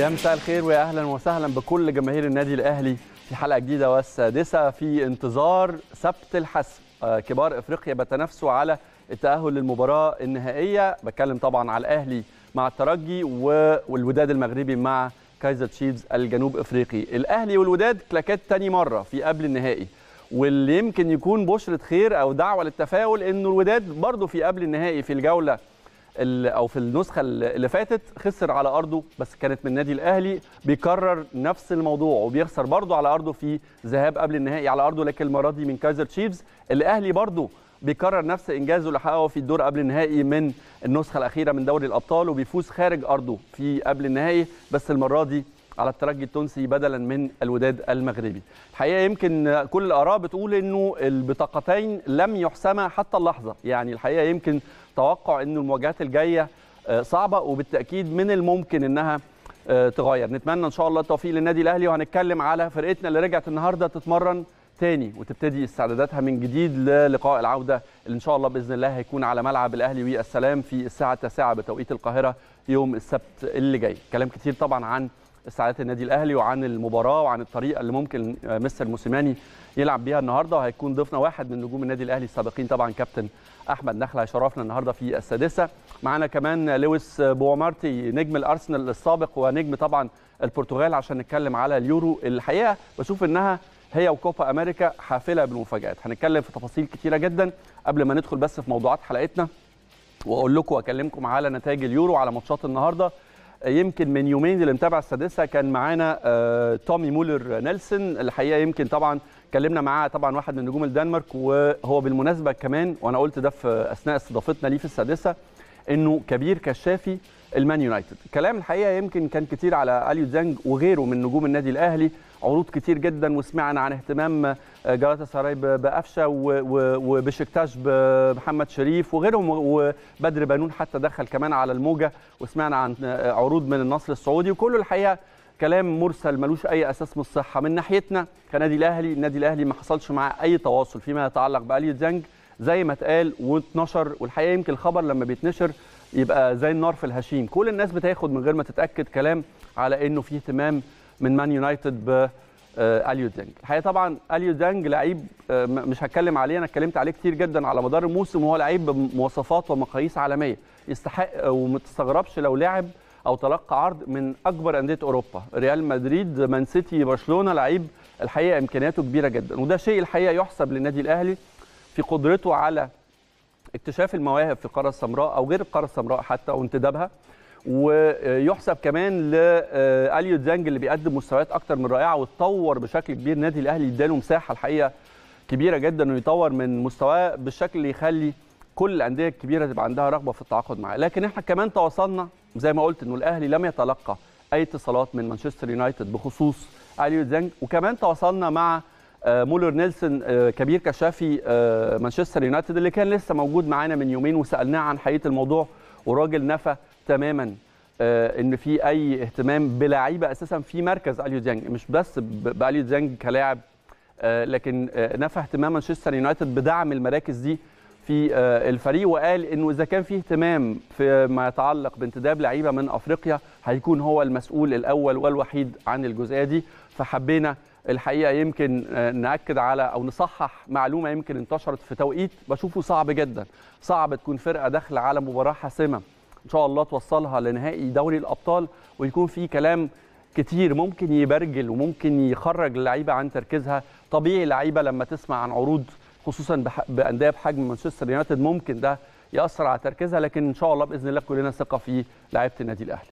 يا مساء الخير ويا اهلا وسهلا بكل جماهير النادي الاهلي في حلقه جديده والسادسه في انتظار سبت الحسم آه، كبار افريقيا بتنافسوا على التاهل للمباراه النهائيه بتكلم طبعا على الاهلي مع الترجي والوداد المغربي مع كايزر تشيفز الجنوب افريقي الاهلي والوداد كلاكات تاني مره في قبل النهائي واللي يمكن يكون بشرة خير أو دعوة للتفاؤل إنه الوداد برضه في قبل النهائي في الجولة او في النسخه اللي فاتت خسر على ارضه بس كانت من النادي الاهلي بيكرر نفس الموضوع وبيخسر برضه على ارضه في ذهاب قبل النهائي على ارضه لكن المره دي من كايزر تشيفز الاهلي برضه بيكرر نفس انجازه اللي حققه في الدور قبل النهائي من النسخه الاخيره من دوري الابطال وبيفوز خارج ارضه في قبل النهائي بس المره دي على الترجي التونسي بدلا من الوداد المغربي الحقيقه يمكن كل الاراء بتقول انه البطاقتين لم يحسما حتى اللحظه يعني الحقيقه يمكن توقع ان المواجهات الجايه آه، صعبه وبالتاكيد من الممكن انها آه، تغير نتمنى ان شاء الله التوفيق للنادي الاهلي وهنتكلم على فرقتنا اللي رجعت النهارده تتمرن تاني وتبتدي استعداداتها من جديد للقاء العوده اللي ان شاء الله باذن الله هيكون على ملعب الاهلي والسلام في الساعه 9 بتوقيت القاهره يوم السبت اللي جاي كلام كتير طبعا عن استعدادات النادي الاهلي وعن المباراه وعن الطريقه اللي ممكن آه، مستر موسيماني يلعب بيها النهارده وهيكون ضيفنا واحد من نجوم النادي الاهلي السابقين طبعا كابتن احمد نخله هيشرفنا النهارده في السادسه معانا كمان لويس بومارتي نجم الارسنال السابق ونجم طبعا البرتغال عشان نتكلم على اليورو الحقيقه بشوف انها هي وكوبا امريكا حافله بالمفاجات هنتكلم في تفاصيل كتيره جدا قبل ما ندخل بس في موضوعات حلقتنا واقول لكم واكلمكم على نتائج اليورو على ماتشات النهارده يمكن من يومين اللي متابع السادسه كان معانا آه، تومي مولر نيلسون الحقيقه يمكن طبعا اتكلمنا معاه طبعا واحد من نجوم الدنمارك وهو بالمناسبه كمان وانا قلت ده في اثناء استضافتنا ليه في السادسه انه كبير كشافي المان يونايتد كلام الحقيقه يمكن كان كتير على اليو زانج وغيره من نجوم النادي الاهلي عروض كتير جدا وسمعنا عن اهتمام آه، جلاتا سراي بقفشه وبشكتاش بمحمد شريف وغيرهم وبدر بنون حتى دخل كمان على الموجه وسمعنا عن آه، عروض من النصر السعودي وكله الحقيقه كلام مرسل ملوش اي اساس من الصحه من ناحيتنا كنادي الاهلي النادي الاهلي ما حصلش معاه اي تواصل فيما يتعلق باليو زانج زي ما اتقال واتنشر والحقيقه يمكن الخبر لما بيتنشر يبقى زي النار في الهشيم كل الناس بتاخد من غير ما تتاكد كلام على انه في اهتمام من مان يونايتد ب اليو آه، دانج الحقيقه طبعا اليو دانج لعيب آه، مش هتكلم عليه انا اتكلمت عليه كتير جدا على مدار الموسم وهو لعيب بمواصفات ومقاييس عالميه يستحق آه، وما تستغربش لو لاعب او تلقى عرض من اكبر انديه اوروبا ريال مدريد مان سيتي برشلونه لعيب الحقيقه امكانياته كبيره جدا وده شيء الحقيقه يحسب للنادي الاهلي في قدرته على اكتشاف المواهب في القاره السمراء او غير القاره السمراء حتى وانتدابها ويحسب كمان لاليو آه، زانج اللي بيقدم مستويات اكتر من رائعه واتطور بشكل كبير النادي الاهلي اداله مساحه الحقيقه كبيره جدا انه يطور من مستواه بالشكل اللي يخلي كل الانديه الكبيره تبقى عندها رغبه في التعاقد معاه لكن احنا كمان تواصلنا زي ما قلت انه الاهلي لم يتلقى اي اتصالات من مانشستر يونايتد بخصوص اليو زانج وكمان تواصلنا مع آه، مولر نيلسون آه، كبير كشافي آه، مانشستر يونايتد اللي كان لسه موجود معانا من يومين وسالناه عن حقيقه الموضوع وراجل نفى تماما ان في اي اهتمام بلاعيبه اساسا في مركز اليو ديانج مش بس باليو ديانج كلاعب لكن نفى اهتمام مانشستر يونايتد بدعم المراكز دي في الفريق وقال انه اذا كان في اهتمام فيما يتعلق بانتداب لعيبه من افريقيا هيكون هو المسؤول الاول والوحيد عن الجزئيه دي فحبينا الحقيقه يمكن آه، ناكد على او نصحح معلومه يمكن انتشرت في توقيت بشوفه صعب جدا صعب تكون فرقه داخله على مباراه حاسمه ان شاء الله توصلها لنهائي دوري الابطال ويكون في كلام كتير ممكن يبرجل وممكن يخرج اللعيبه عن تركيزها طبيعي اللعيبه لما تسمع عن عروض خصوصا بانديه بحجم مانشستر يونايتد ممكن ده ياثر على تركيزها لكن ان شاء الله باذن الله كلنا ثقه في لعيبه النادي الاهلي